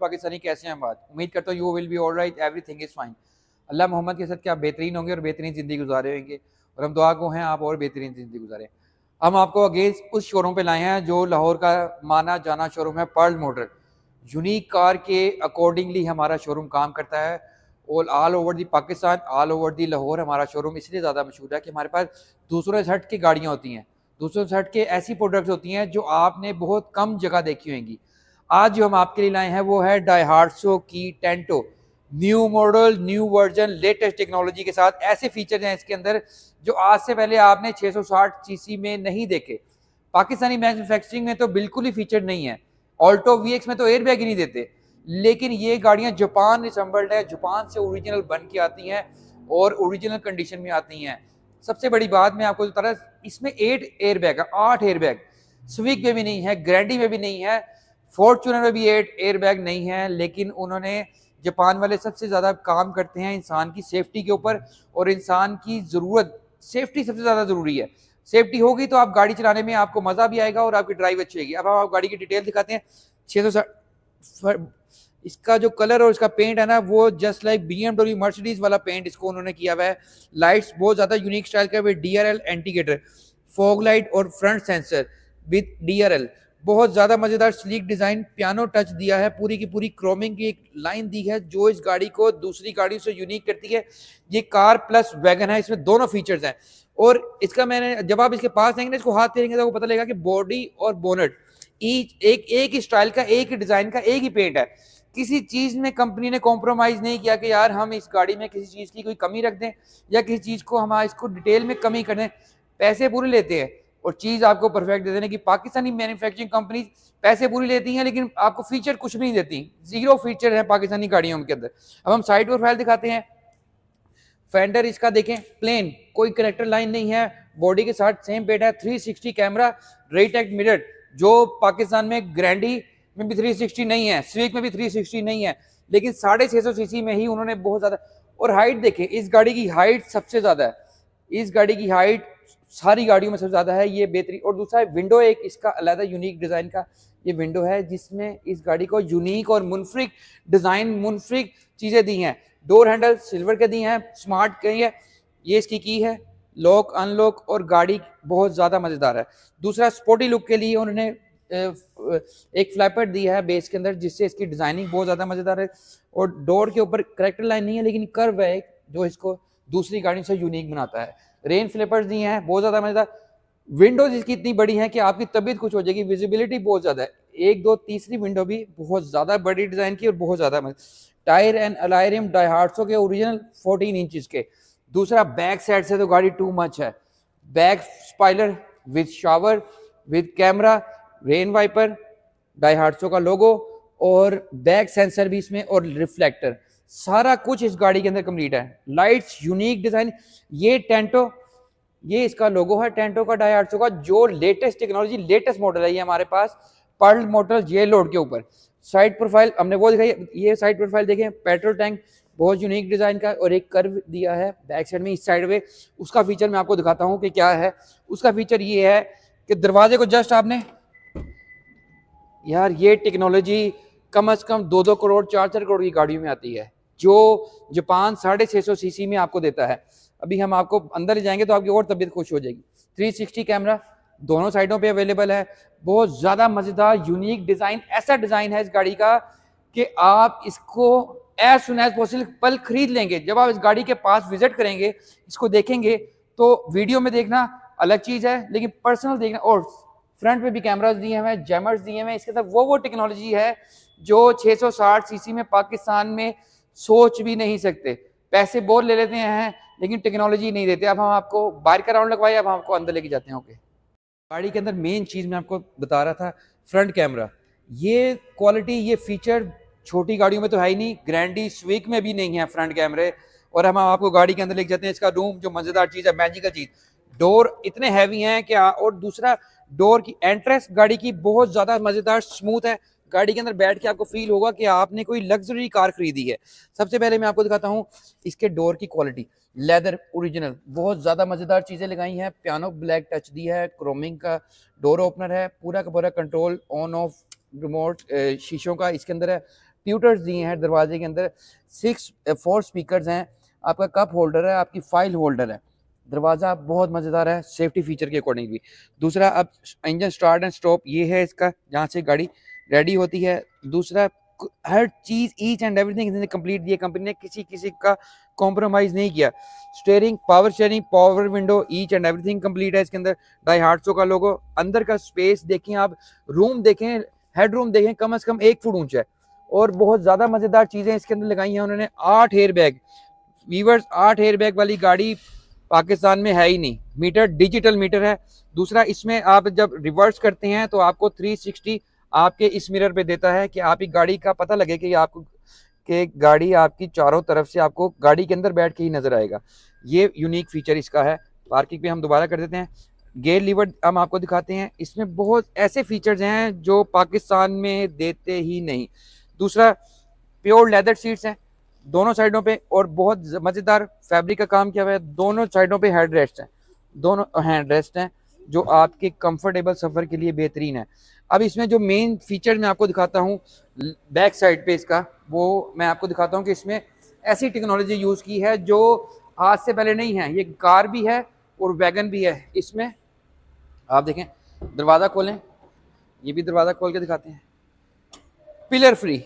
पाकिस्तानी कैसे हैं बात उम्मीद करता हूँ you will be alright everything is fine अल्लाह मोहम्मद के साथ क्या बेहतरीन होंगे और बेहतरीन ज़िंदगी गुजारे होंगे और हम दुआ को हैं आप और बेहतरीन ज़िंदगी गुजारें हम आपको अगेंस्ट उस शोरूम पर लाए हैं जो लाहौर का माना जाना शोरूम है पर्ल मोटर यूनिक कार के अकॉर्डिंगली हमारा शोरूम काम करता है all all over the Pakistan all over the Lahore हमारा शोरूम इसलिए ज़्यादा मशहूर है कि हमारे पास दूसरों से हट की गाड़ियाँ होती हैं दूसरे सेट के ऐसी प्रोडक्ट्स होती हैं जो आपने बहुत कम जगह देखी होंगी आज जो हम आपके लिए लाए हैं वो है डाईहार्सो की टेंटो new model new version latest technology के साथ ऐसे फीचर हैं इसके अंदर जो आज से पहले आपने 660 सीसी में नहीं देखे पाकिस्तानी मैन्युफैक्चरिंग में तो बिल्कुल ही फीचर नहीं है ऑल्टो वी में तो एयर बैग ही नहीं देते लेकिन ये गाड़ियाँ जापान रिसम्बल्ड है जापान से ओरिजिनल बन के आती हैं और ओरिजिनल कंडीशन में आती हैं सबसे बड़ी बात मैं आपको बता रहा इसमें एट एयर बैग है आठ एयर बैग स्विक में भी नहीं है ग्रैंडी में भी नहीं है फॉर्चूनर में भी एट एयर बैग नहीं है लेकिन उन्होंने जापान वाले सबसे ज़्यादा काम करते हैं इंसान की सेफ्टी के ऊपर और इंसान की ज़रूरत सेफ्टी सबसे ज़्यादा ज़रूरी है सेफ्टी होगी तो आप गाड़ी चलाने में आपको मज़ा भी आएगा और आपकी ड्राइव अच्छी होगी अब हम आप गाड़ी की डिटेल दिखाते हैं छः सौ इसका जो कलर और इसका पेंट है ना वो just like B M W Mercedes वाला पेंट इसको उन्होंने किया हुआ है लाइट्स बहुत ज़्यादा यूनिक स्टाइल का विद डी आर एल एंटीगेटर फॉग लाइट और front sensor with D R L बहुत ज़्यादा मज़ेदार स्लीक डिज़ाइन पियानो टच दिया है पूरी की पूरी क्रोमिंग की एक लाइन दी है जो इस गाड़ी को दूसरी गाड़ी से यूनिक करती है ये कार प्लस वैगन है इसमें दोनों फीचर्स हैं और इसका मैंने जब आप इसके पास आएंगे ना इसको हाथ फेरेंगे तो आपको पता लगेगा कि बॉडी और बोनट ईच एक एक ही स्टाइल का एक ही डिज़ाइन का एक ही पेंट है किसी चीज़ में कंपनी ने कॉम्प्रोमाइज़ नहीं किया कि यार हम इस गाड़ी में किसी चीज़ की कोई कमी रख दें या किसी चीज़ को हम इसको डिटेल में कमी कर दें पैसे पूरे लेते हैं और चीज़ आपको परफेक्ट दे देने की पाकिस्तानी मैन्युफैक्चरिंग कंपनीज पैसे पूरी लेती हैं लेकिन आपको फीचर कुछ भी नहीं देती जीरो फीचर है पाकिस्तानी गाड़ियों के अंदर अब हम साइड फाइल दिखाते हैं फेंडर इसका देखें प्लेन कोई कनेक्टर लाइन नहीं है बॉडी के साथ सेम पेट है थ्री कैमरा रेटेक्ट मिरर जो पाकिस्तान में ग्रैंडी में भी 360 नहीं है स्विक में भी 360 नहीं है लेकिन साढ़े छः सौ सी में ही उन्होंने बहुत ज़्यादा और हाइट देखें इस गाड़ी की हाइट सबसे ज़्यादा है इस गाड़ी की हाइट सारी गाड़ियों में सबसे ज़्यादा है ये बेहतरीन और दूसरा विंडो एक इसका अलहदा यूनिक डिज़ाइन का ये विंडो है जिसमें इस गाड़ी को यूनिक और मुनफरिक डिज़ाइन मुनफरिक चीज़ें दी हैं डोर हैंडल सिल्वर के दिए हैं स्मार्ट के है ये इसकी की है लॉक अनलॉक और गाड़ी बहुत ज़्यादा मज़ेदार है दूसरा स्पोर्टी लुक के लिए उन्होंने एक फ्लैपर दिया है बेस के अंदर जिससे इसकी डिजाइनिंग बहुत ज्यादा मजेदार है और डोर के ऊपर करेक्टर लाइन नहीं है लेकिन कर्व है जो इसको दूसरी गाड़ियों से यूनिक बनाता है रेन फ्लिपर्स दिए हैं बहुत ज्यादा मजेदार विंडोज इसकी इतनी बड़ी है कि आपकी तबीयत कुछ हो जाएगी विजिबिलिटी बहुत ज्यादा है एक दो तीसरी विंडो भी बहुत ज्यादा बड़ी डिजाइन की और बहुत ज्यादा टायर एंड अलायरियम डाइहार्सो के ओरिजिनल 14 इंच के दूसरा बैक साइड से तो गाड़ी टू मच है back spoiler with shower with camera rain wiper डाई का लोगो और बैक सेंसर भी इसमें और रिफ्लेक्टर सारा कुछ इस गाड़ी के अंदर कंप्लीट है लाइट्स यूनिक डिज़ाइन ये टेंटो ये इसका लोगो है टेंटो का डाई का जो लेटेस्ट टेक्नोलॉजी लेटेस्ट मॉडल है ये हमारे पास पर्ल मोटर ये लोड के ऊपर साइड प्रोफाइल हमने वो दिखाई ये साइड प्रोफाइल देखें पेट्रोल टैंक बहुत यूनिक डिज़ाइन का और एक कर्व दिया है बैक साइड में इस साइड में उसका फीचर मैं आपको दिखाता हूँ कि क्या है उसका फीचर ये है कि दरवाजे को जस्ट आपने यार ये टेक्नोलॉजी कम अज कम दो दो करोड़ चार चार करोड़ की गाड़ियों में आती है जो जापान साढ़े छः सौ सी में आपको देता है अभी हम आपको अंदर ले जाएंगे तो आपकी और तबीयत खुश हो जाएगी 360 कैमरा दोनों साइडों पे अवेलेबल है बहुत ज़्यादा मज़ेदार यूनिक डिज़ाइन ऐसा डिज़ाइन है इस गाड़ी का कि आप इसको एज सुन एज पॉसिबल पल खरीद लेंगे जब आप इस गाड़ी के पास विजिट करेंगे इसको देखेंगे तो वीडियो में देखना अलग चीज़ है लेकिन पर्सनल देखना और फ्रंट पे भी कैमराज दिए हुए हैं जैमर्स दिए हुए हैं इसके साथ वो वो टेक्नोलॉजी है जो 660 सीसी में पाकिस्तान में सोच भी नहीं सकते पैसे बहुत ले लेते हैं लेकिन टेक्नोलॉजी नहीं देते अब हम आपको बाहर का राउंड लगवाए अब हम आपको अंदर लेके जाते हैं ओके गाड़ी के अंदर मेन चीज़ मैं आपको बता रहा था फ्रंट कैमरा ये क्वालिटी ये फीचर छोटी गाड़ियों में तो है ही नहीं ग्रैंडी स्विक में भी नहीं है फ्रंट कैमरे और हम आपको गाड़ी के अंदर लेके जाते हैं इसका रूम जो मज़ेदार चीज़ है मैजिकल चीज़ डोर इतने हैवी हैं कि और दूसरा डोर की एंट्रेंस गाड़ी की बहुत ज़्यादा मज़ेदार स्मूथ है गाड़ी के अंदर बैठ के आपको फील होगा कि आपने कोई लग्जरी कार खरीदी है सबसे पहले मैं आपको दिखाता हूँ इसके डोर की क्वालिटी लेदर ओरिजिनल बहुत ज़्यादा मज़ेदार चीज़ें लगाई हैं पियानो ब्लैक टच दी है क्रोमिंग का डोर ओपनर है पूरा का पूरा कंट्रोल ऑन ऑफ रिमोट शीशों का इसके अंदर है ट्यूटर्स दिए हैं दरवाजे के अंदर सिक्स फोर स्पीकर हैं आपका कप होल्डर है आपकी फाइल होल्डर है दरवाज़ा बहुत मज़ेदार है सेफ्टी फीचर के अकॉर्डिंग भी दूसरा अब इंजन स्टार्ट एंड स्टॉप ये है इसका जहाँ से गाड़ी रेडी होती है दूसरा हर चीज़ ईच एंड एवरीथिंग इसने कंप्लीट दिया कंपनी ने किसी किसी का कॉम्प्रोमाइज़ नहीं किया steering power steering power window each and everything complete है इसके अंदर ढाई हार्ट सौ का लोगो अंदर का स्पेस देखें आप रूम देखें हेड रूम देखें कम अज़ कम एक फुट ऊंचा है और बहुत ज़्यादा मज़ेदार चीज़ें इसके अंदर लगाई हैं उन्होंने आठ हेयर बैग वीवर्स आठ हेयर बैग वाली गाड़ी पाकिस्तान में है ही नहीं मीटर डिजिटल मीटर है दूसरा इसमें आप जब रिवर्स करते हैं तो आपको 360 आपके इस मिरर पे देता है कि आपकी गाड़ी का पता लगे कि आपको कि गाड़ी आपकी चारों तरफ से आपको गाड़ी के अंदर बैठ के ही नज़र आएगा ये यूनिक फीचर इसका है पार्किंग पे हम दोबारा कर देते हैं गेयर लीवर हम आपको दिखाते हैं इसमें बहुत ऐसे फीचर्स हैं जो पाकिस्तान में देते ही नहीं दूसरा प्योर लेदर सीट्स हैं दोनों साइडों पे और बहुत मज़ेदार फैब्रिक का काम किया हुआ है दोनों साइडों पे हेड रेस्ट हैं दोनों हैंड रेस्ट हैं जो आपके कंफर्टेबल सफ़र के लिए बेहतरीन है अब इसमें जो मेन फीचर मैं आपको दिखाता हूँ बैक साइड पे इसका वो मैं आपको दिखाता हूँ कि इसमें ऐसी टेक्नोलॉजी यूज़ की है जो आज से पहले नहीं है ये कार भी है और वैगन भी है इसमें आप देखें दरवाज़ा खोलें ये भी दरवाज़ा खोल के दिखाते हैं पिलर फ्री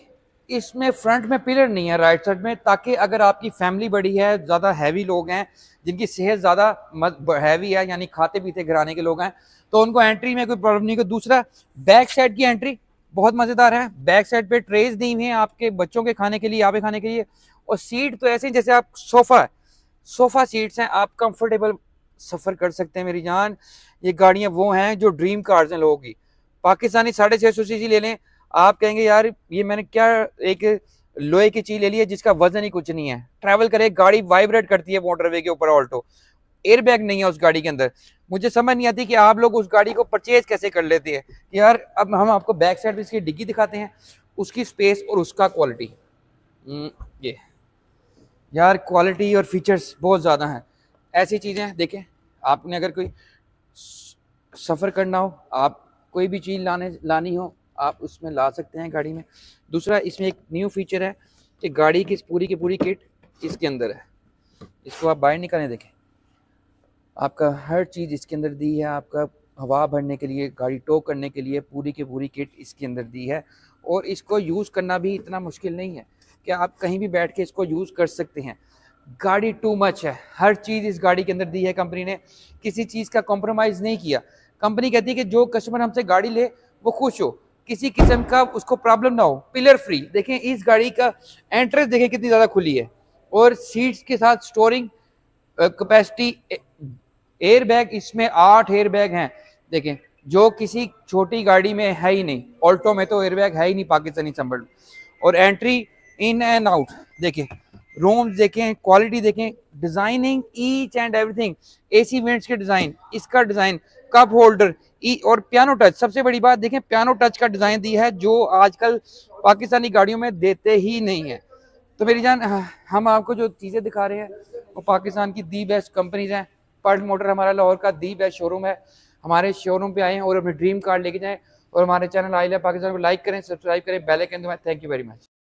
इसमें फ्रंट में पिलर नहीं है राइट साइड में ताकि अगर आपकी फैमिली बड़ी है ज़्यादा हैवी लोग हैं जिनकी सेहत ज़्यादा हैवी है यानी खाते पीते घराने के लोग हैं तो उनको एंट्री में कोई प्रॉब्लम नहीं होगी दूसरा बैक साइड की एंट्री बहुत मज़ेदार है बैक साइड पे ट्रेज दी हुई हैं आपके बच्चों के खाने के लिए आपके खाने के लिए और सीट तो ऐसे ही जैसे आप सोफ़ा सोफ़ा सीट्स हैं आप कंफर्टेबल सफ़र कर सकते हैं मेरी जान ये गाड़ियाँ वो हैं जो ड्रीम कार्स हैं लोगों की पाकिस्तानी साढ़े छः सौ सी ले लें आप कहेंगे यार ये मैंने क्या एक लोहे की चीज ले ली है जिसका वजन ही कुछ नहीं है ट्रैवल करे गाड़ी वाइब्रेट करती है मोटरवे के ऊपर ऑल्टो एयरबैग नहीं है उस गाड़ी के अंदर मुझे समझ नहीं आती कि आप लोग उस गाड़ी को परचेज कैसे कर लेते हैं यार अब हम आपको बैक साइड में इसकी डिग्गी दिखाते हैं उसकी स्पेस और उसका क्वालिटी हम्म, ये यार क्वालिटी और फीचर्स बहुत ज़्यादा हैं ऐसी चीज़ें देखें आपने अगर कोई सफ़र करना हो आप कोई भी चीज़ लाने लानी हो आप उसमें ला सकते हैं गाड़ी में दूसरा इसमें एक न्यू फीचर है कि गाड़ी की पूरी की पूरी किट इसके अंदर है इसको आप बाहर निकालें देखें आपका हर चीज़ इसके अंदर दी है आपका हवा भरने के लिए गाड़ी टो करने के लिए पूरी की पूरी किट इसके अंदर दी है और इसको यूज़ करना भी इतना मुश्किल नहीं है कि आप कहीं भी बैठ के इसको यूज़ कर सकते हैं गाड़ी टू मच है हर चीज़ इस गाड़ी के अंदर दी है कंपनी ने किसी चीज़ का कॉम्प्रोमाइज़ नहीं किया कंपनी कहती है कि जो कस्टमर हमसे गाड़ी ले वो खुश हो किसी किस्म का उसको प्रॉब्लम ना हो पिलर फ्री देखें इस गाड़ी का एंट्रेंस देखें कितनी ज़्यादा खुली है और सीट्स के साथ स्टोरिंग कैपेसिटी एयर बैग इसमें आठ एयर बैग हैं देखें जो किसी छोटी गाड़ी में है ही नहीं ऑल्टो में तो एयर बैग है ही नहीं पाकिस्तानी संभल और एंट्री इन एंड आउट देखें रूम्स देखें क्वालिटी देखें designing each and everything AC vents के डिज़ाइन इसका डिज़ाइन कप होल्डर ई और पियानो टच सबसे बड़ी बात देखें पियानो टच का डिज़ाइन दी है जो आजकल पाकिस्तानी गाड़ियों में देते ही नहीं है तो मेरी जान हाँ, हम आपको जो चीज़ें दिखा रहे हैं वो पाकिस्तान की दी बेस्ट कंपनीज हैं पर्ल मोटर हमारा लाहौर का दी बेस्ट शोरूम है हमारे शोरूम पे आए हैं और अपने ड्रीम कार्ड लेके जाएं और हमारे चैनल आई पाकिस्तान को लाइक करें सब्सक्राइब करें बेल आइकन दबाएं थैंक यू वेरी मच